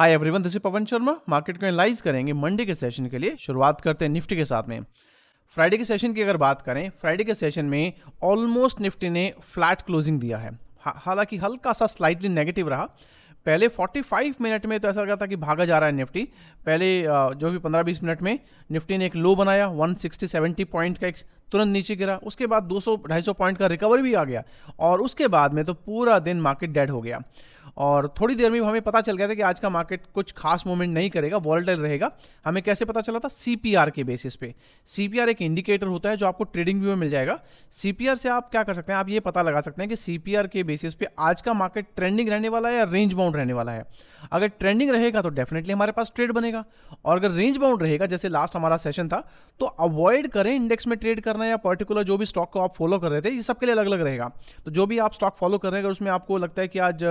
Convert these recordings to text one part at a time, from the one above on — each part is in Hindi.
hi everyone this is Pawan Sharma market को एनालाइज करेंगे मंडे के सेशन के लिए शुरुआत करते हैं निफ्टी के साथ में फ्राइडे के सेशन की अगर बात करें फ्राइडे के सेशन में ऑलमोस्ट निफ्टी ने फ्लैट क्लोजिंग दिया है हालांकि हल्का सा स्लाइटली नेगेटिव रहा पहले 45 मिनट में तो ऐसा लग रहा था कि भागा जा रहा है निफ्टी पहले जो भी 15-20 मिनट में निफ्टी ने एक लो बनाया 160-70 पॉइंट का एक तुरंत नीचे गिरा उसके बाद 200-250 पॉइंट का रिकवर भी आ गया और उसके बाद में तो पूरा दिन मार्केट डेड हो गया और थोड़ी देर में हमें पता चल गया था कि आज का मार्केट कुछ खास मूवमेंट नहीं करेगा वॉलटाइल रहेगा हमें कैसे पता चला था सी के बेसिस पे सी एक इंडिकेटर होता है जो आपको ट्रेडिंग व्यू में मिल जाएगा सी से आप क्या कर सकते हैं आप ये पता लगा सकते हैं कि सी के बेसिस पे आज का मार्केट ट्रेंडिंग रहने वाला है या रेंज बाउंड रहने वाला है अगर ट्रेंडिंग रहेगा तो डेफिनेटली हमारे पास ट्रेड बनेगा और अगर रेंज बाउंड रहेगा जैसे लास्ट हमारा सेशन था तो अवॉइड करें इंडेक्स में ट्रेड करना या पर्टिकुलर जो भी स्टॉक को आप फॉलो कर रहे थे ये सबके लिए अलग अलग रहेगा तो जो भी आप स्टॉक फॉलो कर रहे हैं अगर उसमें आपको लगता है कि आज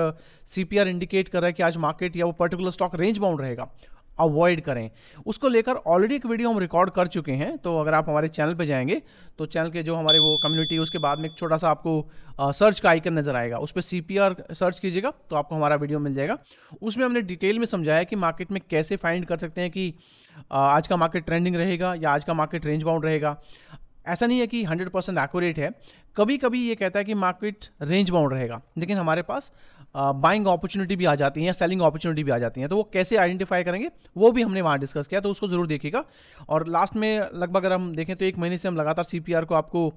सीपीआर इंडिकेट कर रहा है कि आज मार्केट या वो पर्टिकुलर स्टॉक रेंज बाउंड रहेगा अवॉइड करें उसको लेकर ऑलरेडी एक वीडियो हम रिकॉर्ड कर चुके हैं तो अगर आप हमारे चैनल पे जाएंगे तो चैनल के जो हमारे वो कम्युनिटी उसके बाद में एक छोटा सा आपको आ, सर्च का आइकन नजर आएगा उस पर सी सर्च कीजिएगा तो आपको हमारा वीडियो मिल जाएगा उसमें हमने डिटेल में समझाया कि मार्केट में कैसे फाइंड कर सकते हैं कि आ, आज का मार्केट ट्रेंडिंग रहेगा या आज का मार्केट रेंज बाउंड रहेगा ऐसा नहीं है कि 100 परसेंट एक्यूरेट है कभी कभी ये कहता है कि मार्केट रेंज बाउंड रहेगा लेकिन हमारे पास बाइंग अपॉर्चुनिटी भी आ जाती है या सेलिंग अपॉर्चुनिटी भी आ जाती है तो वो कैसे आइडेंटिफाई करेंगे वो भी हमने वहाँ डिस्कस किया तो उसको ज़रूर देखिएगा और लास्ट में लगभग अगर हम देखें तो एक महीने से हम लगातार सी को आपको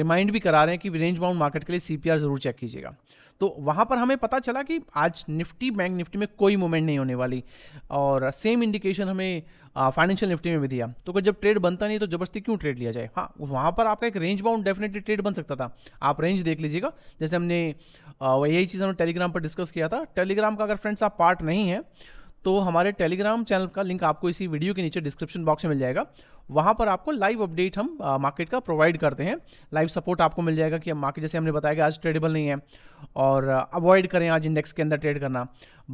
रिमाइंड भी करा रहे हैं कि रेंज बाउंड मार्केट के लिए सी ज़रूर चेक कीजिएगा तो वहाँ पर हमें पता चला कि आज निफ्टी बैंक निफ्टी में कोई मूवमेंट नहीं होने वाली और सेम इंडिकेशन हमें फाइनेंशियल निफ्टी में भी दिया तो जब ट्रेड बनता नहीं तो जबरदस्ती क्यों ट्रेड लिया जाए हाँ वहाँ पर आपका एक रेंज बाउंड डेफिनेटली ट्रेड बन सकता था आप रेंज देख लीजिएगा जैसे हमने यही चीज़ हमने टेलीग्राम पर डिस्कस किया था टेलीग्राम का अगर फ्रेंड्स आप पार्ट नहीं है तो हमारे टेलीग्राम चैनल का लिंक आपको इसी वीडियो के नीचे डिस्क्रिप्शन बॉक्स में मिल जाएगा वहाँ पर आपको लाइव अपडेट हम मार्केट का प्रोवाइड करते हैं लाइव सपोर्ट आपको मिल जाएगा कि मार्केट जैसे हमने बताया कि आज ट्रेडेबल नहीं है और अवॉइड करें आज इंडेक्स के अंदर ट्रेड करना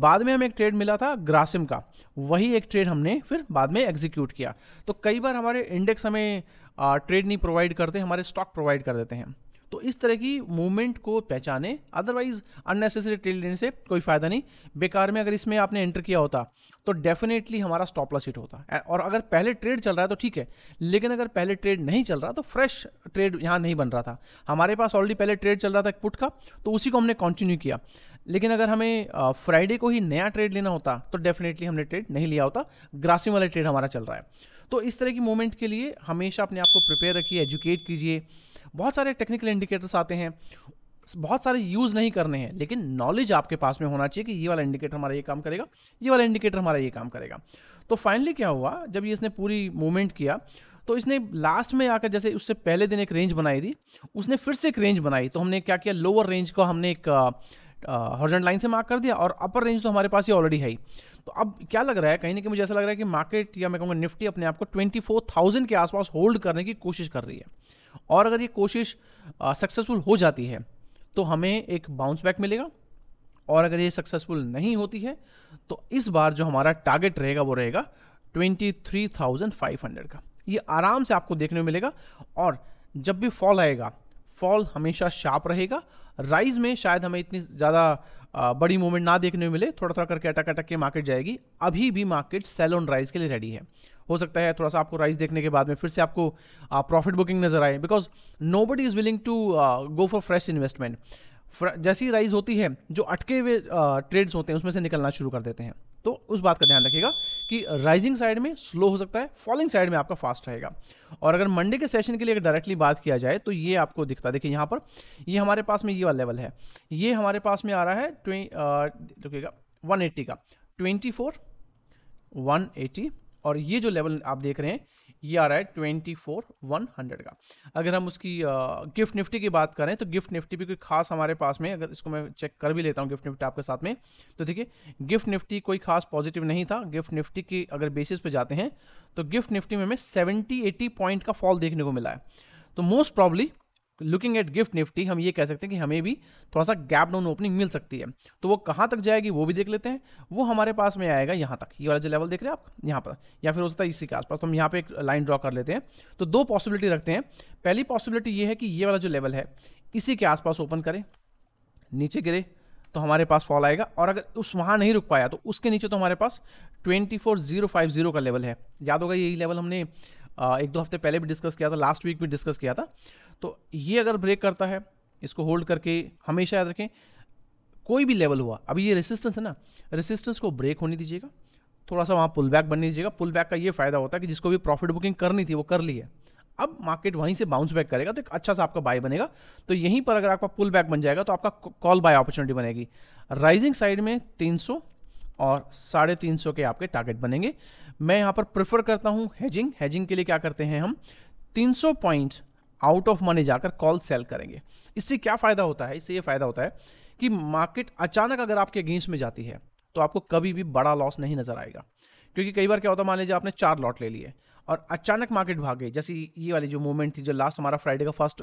बाद में हमें एक ट्रेड मिला था ग्रासिम का वही एक ट्रेड हमने फिर बाद में एग्जीक्यूट किया तो कई बार हमारे इंडेक्स हमें ट्रेड नहीं प्रोवाइड करते हमारे स्टॉक प्रोवाइड कर देते हैं तो इस तरह की मूवमेंट को पहचाने अदरवाइज अननेसेसरी ट्रेड लेने से कोई फ़ायदा नहीं बेकार में अगर इसमें आपने एंटर किया होता तो डेफिनेटली हमारा स्टॉप लॉस हिट होता और अगर पहले ट्रेड चल रहा है तो ठीक है लेकिन अगर पहले ट्रेड नहीं चल रहा तो फ्रेश ट्रेड यहाँ नहीं बन रहा था हमारे पास ऑलरेडी पहले ट्रेड चल रहा था एक पुट का तो उसी को हमने कंटिन्यू किया लेकिन अगर हमें फ्राइडे को ही नया ट्रेड लेना होता तो डेफिनेटली हमने ट्रेड नहीं लिया होता ग्रासिंग वाला ट्रेड हमारा चल रहा है तो इस तरह की मूवमेंट के लिए हमेशा अपने आप को प्रिपेयर रखिए एजुकेट कीजिए बहुत सारे टेक्निकल इंडिकेटर्स आते हैं बहुत सारे यूज़ नहीं करने हैं लेकिन नॉलेज आपके पास में होना चाहिए कि ये वाला इंडिकेटर हमारा ये काम करेगा ये वाला इंडिकेटर हमारा ये काम करेगा तो फाइनली क्या हुआ जब ये इसने पूरी मूवमेंट किया तो इसने लास्ट में आकर जैसे उससे पहले दिन एक रेंज बनाई थी उसने फिर से एक रेंज बनाई तो हमने क्या किया लोअर रेंज को हमने एक हॉर्जेंट लाइन से मार्क कर दिया और अपर रेंज तो हमारे पास ही ऑलरेडी है ही तो अब क्या लग रहा है कहीं ना कहीं मुझे ऐसा लग रहा है कि मार्केट या मैं कहूँगा निफ्टी अपने आप को ट्वेंटी फोर थाउजेंड के आसपास होल्ड करने की कोशिश कर रही है और अगर ये कोशिश सक्सेसफुल हो जाती है तो हमें एक बाउंस बैक मिलेगा और अगर ये सक्सेसफुल नहीं होती है तो इस बार जो हमारा टारगेट रहेगा वो रहेगा twenty three thousand five hundred का ये आराम से आपको देखने में मिलेगा और जब भी फॉल आएगा फॉल हमेशा शार्प रहेगा राइज में शायद हमें इतनी ज़्यादा बड़ी मूवमेंट ना देखने में मिले थोड़ा थोड़ा करके अटक अटक के मार्केट जाएगी अभी भी मार्केट सेल ऑन राइज के लिए रेडी है हो सकता है थोड़ा सा आपको राइज देखने के बाद में फिर से आपको प्रॉफिट बुकिंग नजर आए because nobody is willing to go for fresh investment जैसी राइज होती है जो अटके हुए ट्रेड्स होते हैं उसमें से निकलना शुरू कर देते हैं तो उस बात का ध्यान रखिएगा कि राइजिंग साइड में स्लो हो सकता है फॉलिंग साइड में आपका फास्ट रहेगा और अगर मंडे के सेशन के लिए डायरेक्टली बात किया जाए तो ये आपको दिखता है देखिए यहाँ पर ये हमारे पास में ये वाला लेवल है ये हमारे पास में आ रहा है रुकेगा वन का ट्वेंटी फोर और ये जो लेवल आप देख रहे हैं ये आ रहा है ट्वेंटी फोर वन हंड्रेड का अगर हम उसकी गिफ्ट निफ्टी की बात करें तो गिफ्ट निफ्टी भी कोई खास हमारे पास में अगर इसको मैं चेक कर भी लेता हूँ गिफ्ट निफ्टी आपके साथ में तो देखिए गिफ्ट निफ्टी कोई खास पॉजिटिव नहीं था गिफ्ट निफ्टी की अगर बेसिस पे जाते हैं तो गिफ्ट निफ्टी में हमें सेवेंटी एटी पॉइंट का फॉल देखने को मिला है तो most probably looking at gift Nifty हम ये कह सकते हैं कि हमें भी थोड़ा सा गैप डाउन ओपनिंग मिल सकती है तो वो कहाँ तक जाएगी वो भी देख लेते हैं वो हमारे पास में आएगा यहाँ तक ये वाला जो लेवल देख रहे हैं आप यहाँ पर या फिर हो सकता है इसी के आसपास तो हम यहाँ पे एक लाइन ड्रॉ कर लेते हैं तो दो पॉसिबिलिटी रखते हैं पहली पॉसिबिलिटी ये है कि ये वाला जो लेवल है इसी के आसपास ओपन करें नीचे गिरे तो हमारे पास फॉल आएगा और अगर उस वहाँ नहीं रुक पाया तो उसके नीचे तो हमारे पास ट्वेंटी का लेवल है याद होगा यही लेवल हमने एक दो हफ्ते पहले भी डिस्कस किया था लास्ट वीक भी डिस्कस किया था तो ये अगर ब्रेक करता है इसको होल्ड करके हमेशा याद रखें कोई भी लेवल हुआ अभी ये रेसिस्टेंस है ना रेसिस्टेंस को ब्रेक होने दीजिएगा थोड़ा सा वहाँ पुल बैक बनने दीजिएगा पुल बैक का ये फ़ायदा होता है कि जिसको भी प्रॉफिट बुकिंग करनी थी वो कर ली है अब मार्केट वहीं से बाउंस बैक करेगा तो एक अच्छा सा आपका बाय बनेगा तो यहीं पर अगर आपका पुल बैक बन जाएगा तो आपका कॉल बाय अपॉर्चुनिटी बनेगी राइजिंग साइड में 300 और साढ़े तीन सौ के आपके टारगेट बनेंगे मैं यहाँ पर प्रेफर करता हूँ हेजिंग हेजिंग के लिए क्या करते हैं हम 300 पॉइंट आउट ऑफ मनी जाकर कॉल सेल करेंगे इससे क्या फ़ायदा होता है इससे ये फ़ायदा होता है कि मार्केट अचानक अगर आपके अगेंस्ट में जाती है तो आपको कभी भी बड़ा लॉस नहीं नज़र आएगा क्योंकि कई बार क्या होता है मान लीजिए आपने चार लॉट ले लिए और अचानक मार्केट भाग गई जैसे ये वाली जो मूवमेंट थी जो लास्ट हमारा फ्राइडे का फर्स्ट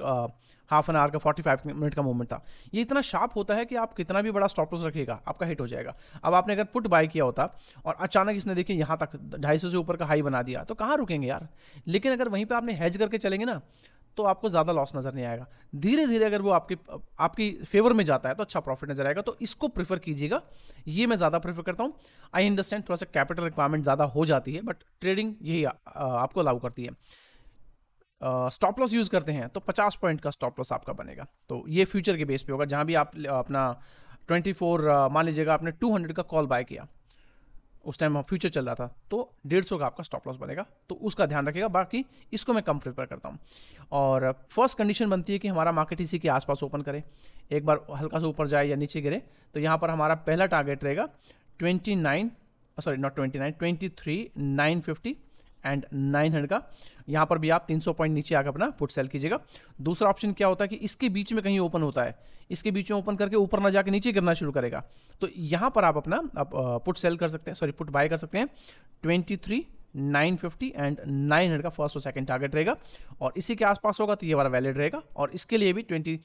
हाफ एन आवर का 45 मिनट का मूवमेंट था ये इतना शार्प होता है कि आप कितना भी बड़ा स्टॉप लॉस रखिएगा आपका हिट हो जाएगा अब आपने अगर पुट बाय किया होता और अचानक इसने देखिए यहाँ तक ढाई से ऊपर का हाई बना दिया तो कहाँ रुकेंगे यार लेकिन अगर वहीं पर आपने हैज करके चलेंगे ना तो आपको ज़्यादा लॉस नज़र नहीं आएगा धीरे धीरे अगर वो आपके आपकी फेवर में जाता है तो अच्छा प्रॉफिट नज़र आएगा तो इसको प्रीफर कीजिएगा ये मैं ज़्यादा प्रीफर करता हूँ आई अंडरस्टैंड थोड़ा सा कैपिटल रिक्वायरमेंट ज़्यादा हो जाती है बट ट्रेडिंग यही आपको अलाउ करती है स्टॉप लॉस यूज़ करते हैं तो 50 पॉइंट का स्टॉप लॉस आपका बनेगा तो ये फ्यूचर के बेस पे होगा जहाँ भी आप अपना 24 मान लीजिएगा आपने 200 का कॉल बाय किया उस टाइम फ्यूचर चल रहा था तो डेढ़ सौ का आपका स्टॉप लॉस बनेगा तो उसका ध्यान रखेगा बाकी इसको मैं कम प्रिफर करता हूँ और फर्स्ट कंडीशन बनती है कि हमारा मार्केट इसी के आसपास ओपन करे एक बार हल्का सा ऊपर जाए या नीचे गिरे तो यहाँ पर हमारा पहला टारगेट रहेगा twenty nine sorry not twenty nine twenty three nine fifty and nine hundred का यहाँ पर भी आप तीन सौ पॉइंट नीचे आकर अपना फुट सेल कीजिएगा दूसरा ऑप्शन क्या होता है कि इसके बीच में कहीं ओपन होता है इसके बीच में ओपन करके ऊपर ना जाकर नीचे गिरना शुरू करेगा तो यहाँ पर आप अपना आप पुट सेल कर सकते हैं सॉरी पुट बाय कर सकते हैं twenty three nine fifty and nine hundred का फर्स्ट और सेकंड टारगेट रहेगा और इसी के आसपास होगा तो ये वाला वैलिड रहेगा और इसके लिए भी ट्वेंटी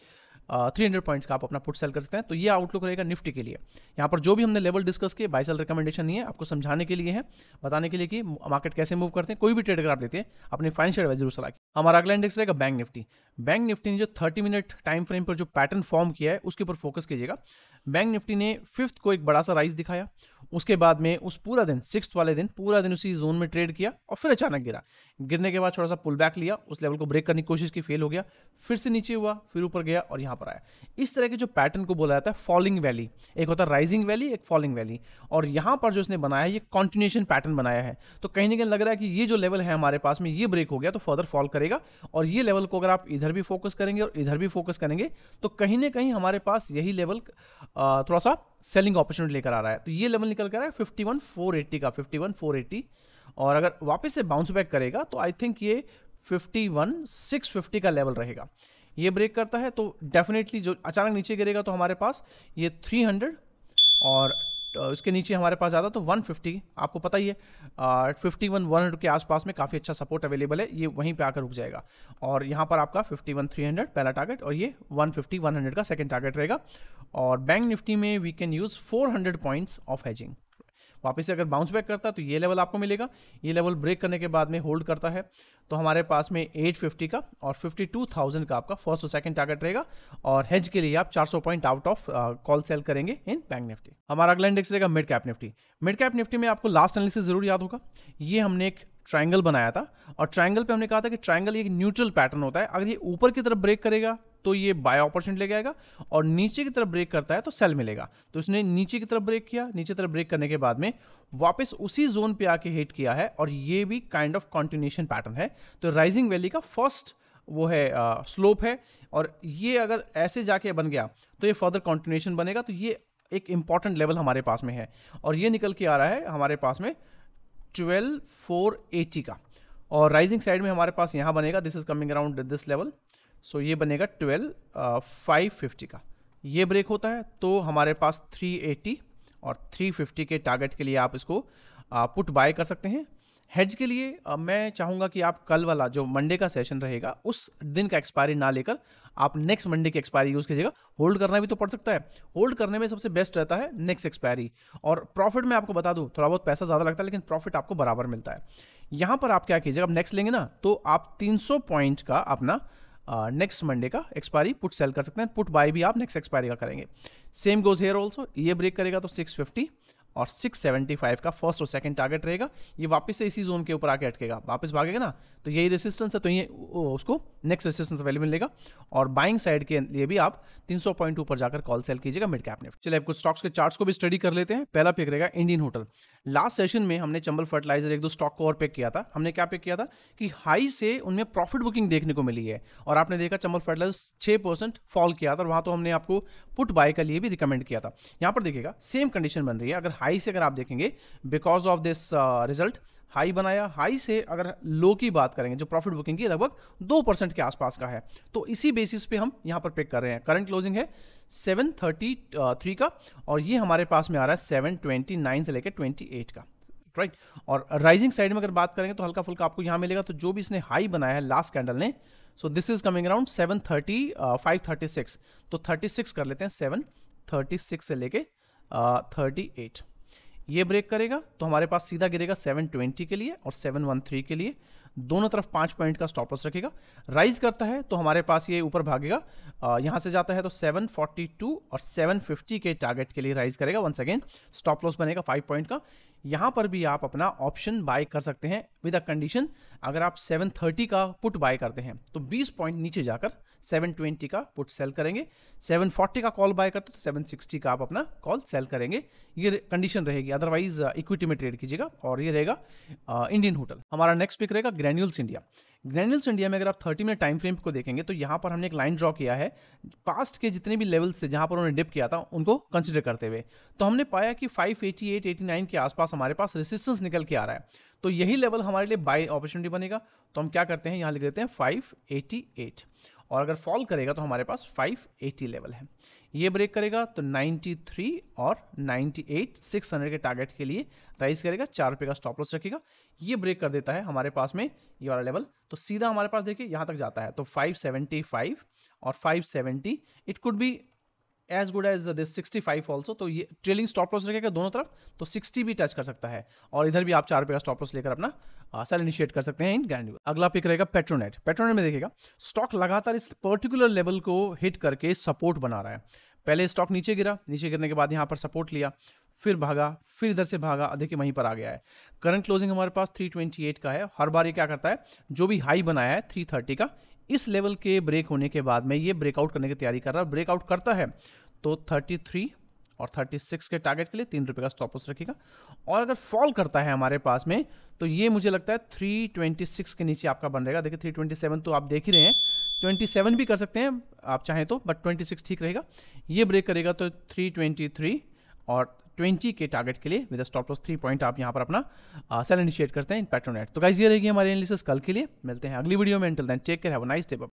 थ्री हंड्रेड पॉइंट्स का आप अपना पुट सेल कर सकते हैं तो ये आउटलुक रहेगा निफ्टी के लिए यहाँ पर जो भी हमने लेवल डिस्कस किए बाई सेल रिकमेंडेशन नहीं है आपको समझाने के लिए है बताने के लिए कि मार्केट कैसे मूव करते हैं कोई भी ट्रेड अगर आप लेते हैं अपने फाइनेंशियल एडवाइजर सलाह की हमारा अगला इंडेक्स रहेगा बैंक निफ्टी बैंक निफ्टी ने जो थर्टी मिनट टाइम फ्रेम पर जो पैटर्न फॉर्म किया है उसके ऊपर फोकस कीजिएगा बैंक निफ्टी ने फिफ्थ को एक बड़ा सा राइस दिखाया उसके बाद में उस पूरा दिन सिक्स वाले दिन पूरा दिन उसी जोन में ट्रेड किया और फिर अचानक गिरा गिरने के बाद थोड़ा सा पुल बैक लिया उस लेवल को ब्रेक करने की कोशिश की फेल हो गया फिर से नीचे हुआ फिर ऊपर गया और यहाँ पर आया इस तरह के जो पैटर्न को बोला जाता है फॉलिंग वैली एक होता है राइजिंग वैली एक फॉलिंग वैली और यहाँ पर जो इसने बनाया है ये कॉन्टिन्यूशन पैटर्न बनाया है तो कहीं ना कहीं लग रहा है कि ये जो लेवल है हमारे पास में ये ब्रेक हो गया तो फर्दर फॉल करेगा और ये लेवल को अगर आप इधर भी फोकस करेंगे और इधर भी फोकस करेंगे तो कहीं ना कहीं हमारे पास यही लेवल थोड़ा सा सेलिंग अपॉर्चुनिटी लेकर आ रहा है तो ये लेवल निकल कर फिफ्टी वन फोर एट्टी का फिफ्टी वन फोर एट्टी और अगर वापस से बाउंस बैक करेगा तो आई थिंक ये फिफ्टी वन सिक्स फिफ्टी का लेवल रहेगा ये ब्रेक करता है तो डेफिनेटली जो अचानक नीचे गिरेगा तो हमारे पास ये थ्री हंड्रेड और उसके नीचे हमारे पास आता तो 150 आपको पता ही है फिफ्टी वन वन के आसपास में काफ़ी अच्छा सपोर्ट अवेलेबल है ये वहीं पे आकर रुक जाएगा और यहाँ पर आपका फिफ्टी वन थ्री हंड्रेड पहला टारगेट और ये वन फिफ्टी वन हंड्रेड का सेकेंड टारगेट रहेगा और बैंक निफ्टी में we can use four hundred points of hedging वापस से अगर बाउंस बैक करता है तो ये लेवल आपको मिलेगा ये लेवल ब्रेक करने के बाद में होल्ड करता है तो हमारे पास में 850 का और 52,000 का आपका फर्स्ट और सेकंड टारगेट रहेगा और हेज के लिए आप 400 point out of call sell करेंगे इन बैंक निफ्टी हमारा अगला इंडेक्स रहेगा mid cap Nifty mid cap Nifty में आपको लास्ट एनालिसिस जरूर याद होगा ये हमने एक ट्राइंगल बनाया था और ट्राइंगल पे हमने कहा था कि ट्राइंगल एक न्यूट्रल पैटर्न होता है अगर ये ऊपर की तरफ ब्रेक करेगा तो ये बाय ऑपरचुनिटी लेके आएगा और नीचे की तरफ ब्रेक करता है तो सेल मिलेगा तो इसने नीचे की तरफ ब्रेक किया नीचे तरफ ब्रेक करने के बाद में वापस उसी जोन पे आके हिट किया है और ये भी काइंड ऑफ कॉन्टिन्यूशन पैटर्न है तो राइजिंग वैली का फर्स्ट वो है स्लोप है और ये अगर ऐसे जाके बन गया तो ये फर्दर कॉन्टिन्यूशन बनेगा तो ये एक इम्पॉर्टेंट लेवल हमारे पास में है और ये निकल के आ रहा है हमारे पास में ट्वेल्व फोर एटी का और राइजिंग साइड में हमारे पास यहाँ बनेगा this is coming around this level so ये बनेगा ट्वेल्व फाइव फिफ्टी का ये ब्रेक होता है तो हमारे पास थ्री एटी और थ्री फिफ्टी के टारगेट के लिए आप इसको पुट बाय कर सकते हैं हेज के लिए मैं चाहूँगा कि आप कल वाला जो मंडे का सेशन रहेगा उस दिन का एक्सपायरी ना लेकर आप नेक्स्ट मंडे की एक्सपायरी यूज़ कीजिएगा होल्ड करना भी तो पड़ सकता है होल्ड करने में सबसे बेस्ट रहता है नेक्स्ट एक्सपायरी और प्रॉफिट में आपको बता दूँ थोड़ा बहुत पैसा ज़्यादा लगता है लेकिन प्रॉफिट आपको बराबर मिलता है यहाँ पर आप क्या कीजिएगा आप नेक्स्ट लेंगे ना तो आप तीन पॉइंट का अपना नेक्स्ट मंडे का एक्सपायरी पुट सेल कर सकते हैं पुट बाय भी आप नेक्स्ट एक्सपायरी का करेंगे सेम गोज हेयर ऑल्सो ये ब्रेक करेगा तो फिफ्टी और 675 का फर्स्ट और सेकंड टारगेट रहेगा ये वापस से इसी जोन के ऊपर आके अटकेगा वापस भागेगा ना तो यही रेसिस्टेंस है तो ये उसको नेक्स्ट रेसिस्टेंस वैल्यू मिलेगा और बाइंग साइड के लिए भी आप 300 पॉइंट ऊपर जाकर कॉल सेल कीजिएगा मिड कैप ने चलिए आप कुछ स्टॉक्स के चार्ट्स को भी स्टडी कर लेते हैं पहला पिक रहेगा इंडियन होटल लास्ट सेशन में हमने चंबल फर्टिलाइजर एक दो स्टॉक को और पिक किया था हमने क्या पिक किया था कि हाई से उनमें प्रॉफिट बुकिंग देखने को मिली है और आपने देखा चंबल फर्टिलाइजर छः परसेंट फॉल किया था और वहां तो हमने आपको पुट बाय के लिए भी रिकमेंड किया था यहां पर देखिएगा सेम कंडीशन बन रही है अगर हाई से अगर आप देखेंगे because of this result high बनाया हाई से अगर लो की बात करेंगे जो प्रॉफिट बुकिंग की लगभग दो परसेंट के आसपास का है तो इसी बेसिस पे हम यहाँ पर पिक कर रहे हैं करंट क्लोजिंग है सेवन थर्टी थ्री का और ये हमारे पास में आ रहा है सेवन ट्वेंटी नाइन से लेकर ट्वेंटी एट का राइट और राइजिंग साइड में अगर बात करेंगे तो हल्का फुल्का आपको यहाँ मिलेगा तो जो भी इसने हाई बनाया है लास्ट कैंडल ने so this is coming around seven thirty five thirty six तो थर्टी सिक्स कर लेते हैं सेवन थर्टी सिक्स से लेके थर्टी uh, एट ये ब्रेक करेगा तो हमारे पास सीधा गिरेगा 720 के लिए और 713 के लिए दोनों तरफ पांच पॉइंट का स्टॉपस रखेगा राइज करता है तो हमारे पास ये ऊपर भागेगा यहां से जाता है तो 742 और 750 के टारगेट के लिए राइज करेगा वंस अगेन स्टॉप लॉस बनेगा फाइव पॉइंट का यहां पर भी आप अपना ऑप्शन बाय कर सकते हैं विद अ कंडीशन अगर आप 730 का पुट बाय करते हैं तो 20 पॉइंट नीचे जाकर 720 का पुट सेल करेंगे 740 का कॉल बाय करते हो तो 760 का आप अपना कॉल सेल करेंगे ये कंडीशन रहेगी अदरवाइज इक्विटी uh, में ट्रेड कीजिएगा और ये रहेगा इंडियन uh, होटल हमारा नेक्स्ट पिक रहेगा ग्रैन्यूल्स इंडिया ग्रैन्यूल्स इंडिया में अगर आप 30 मिनट टाइम फ्रेम को देखेंगे तो यहाँ पर हमने एक लाइन ड्रॉ किया है पास्ट के जितने भी लेवल्स थे जहाँ पर उन्होंने डिप किया था उनको कंसिडर करते हुए तो हमने पाया कि फाइव 89 के आसपास हमारे पास रेसिस्टेंस निकल के आ रहा है तो यही लेवल हमारे लिए बाय अपॉर्चुनिटी बनेगा तो हम क्या करते हैं यहाँ लिख देते हैं फाइव और अगर फॉल करेगा तो हमारे पास 580 लेवल है ये ब्रेक करेगा तो 93 और 98 600 के टारगेट के लिए राइज करेगा चार रुपये का स्टॉप लॉस रखेगा ये ब्रेक कर देता है हमारे पास में ये वाला लेवल तो सीधा हमारे पास देखिए यहाँ तक जाता है तो 575 और 570 it could be as good as this five also तो ये ट्रेलिंग स्टॉप लॉस रखेगा दोनों तरफ तो सिक्सटी भी टच कर सकता है और इधर भी आप चार रुपये का स्टॉप लॉस लेकर अपना सेल इनिशिएट कर सकते हैं इन ग्रैंड अगला पिक रहेगा पेट्रोनेट पेट्रोनेट में देखेगा स्टॉक लगातार इस पर्टिकुलर लेवल को हिट करके सपोर्ट बना रहा है पहले स्टॉक नीचे गिरा नीचे गिरने के बाद यहाँ पर सपोर्ट लिया फिर भागा फिर इधर से भागा देखिए वहीं पर आ गया है करंट क्लोजिंग हमारे पास 328 का है हर बार ये क्या करता है जो भी हाई बनाया है 330 का इस लेवल के ब्रेक होने के बाद में ये ब्रेकआउट करने की तैयारी कर रहा है ब्रेकआउट करता है तो 33 और 36 के टारगेट के लिए तीन रुपये का स्टॉप लॉस और अगर फॉल करता है हमारे पास में तो ये मुझे लगता है 326 के नीचे आपका बन रहेगा देखिए 327 तो आप देख ही रहे हैं 27 भी कर सकते हैं आप चाहें तो बट 26 ठीक रहेगा ये ब्रेक करेगा तो 323 और ट्वेंटी के टारगेट के लिए with stop loss three point आप यहाँ पर अपना सेल इनिशिएट करते हैं इन पैट्रोनेट तो गाइज ये रहेगी हमारी एनालिसिस कल के लिए मिलते हैं अगली वीडियो में until then take care have nice day